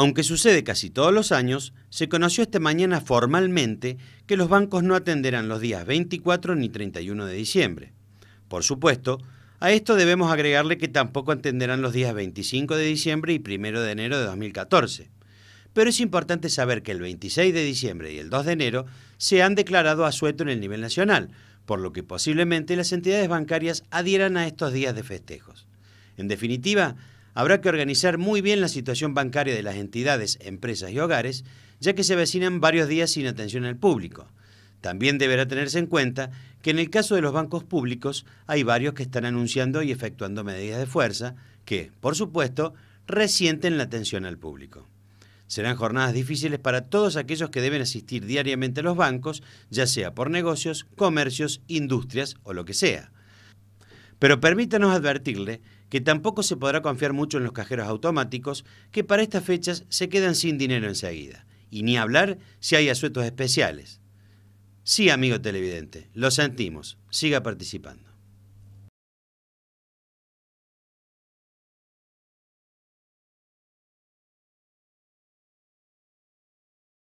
Aunque sucede casi todos los años, se conoció esta mañana formalmente que los bancos no atenderán los días 24 ni 31 de diciembre. Por supuesto, a esto debemos agregarle que tampoco atenderán los días 25 de diciembre y 1 de enero de 2014. Pero es importante saber que el 26 de diciembre y el 2 de enero se han declarado asueto en el nivel nacional, por lo que posiblemente las entidades bancarias adhieran a estos días de festejos. En definitiva, Habrá que organizar muy bien la situación bancaria de las entidades, empresas y hogares, ya que se vecinan varios días sin atención al público. También deberá tenerse en cuenta que en el caso de los bancos públicos hay varios que están anunciando y efectuando medidas de fuerza que, por supuesto, resienten la atención al público. Serán jornadas difíciles para todos aquellos que deben asistir diariamente a los bancos, ya sea por negocios, comercios, industrias o lo que sea. Pero permítanos advertirle que tampoco se podrá confiar mucho en los cajeros automáticos, que para estas fechas se quedan sin dinero enseguida. Y ni hablar si hay asuetos especiales. Sí, amigo televidente, lo sentimos. Siga participando.